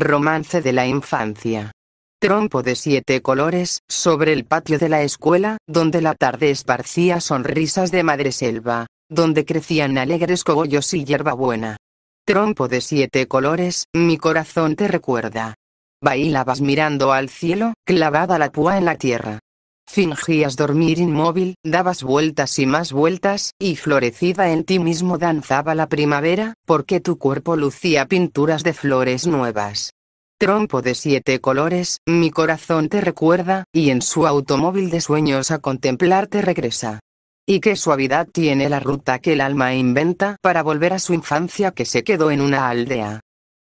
Romance de la infancia. Trompo de siete colores, sobre el patio de la escuela, donde la tarde esparcía sonrisas de madreselva, donde crecían alegres cogollos y hierbabuena. Trompo de siete colores, mi corazón te recuerda. Bailabas mirando al cielo, clavada la púa en la tierra, Fingías dormir inmóvil, dabas vueltas y más vueltas, y florecida en ti mismo danzaba la primavera, porque tu cuerpo lucía pinturas de flores nuevas. Trompo de siete colores, mi corazón te recuerda, y en su automóvil de sueños a contemplarte regresa. Y qué suavidad tiene la ruta que el alma inventa para volver a su infancia que se quedó en una aldea.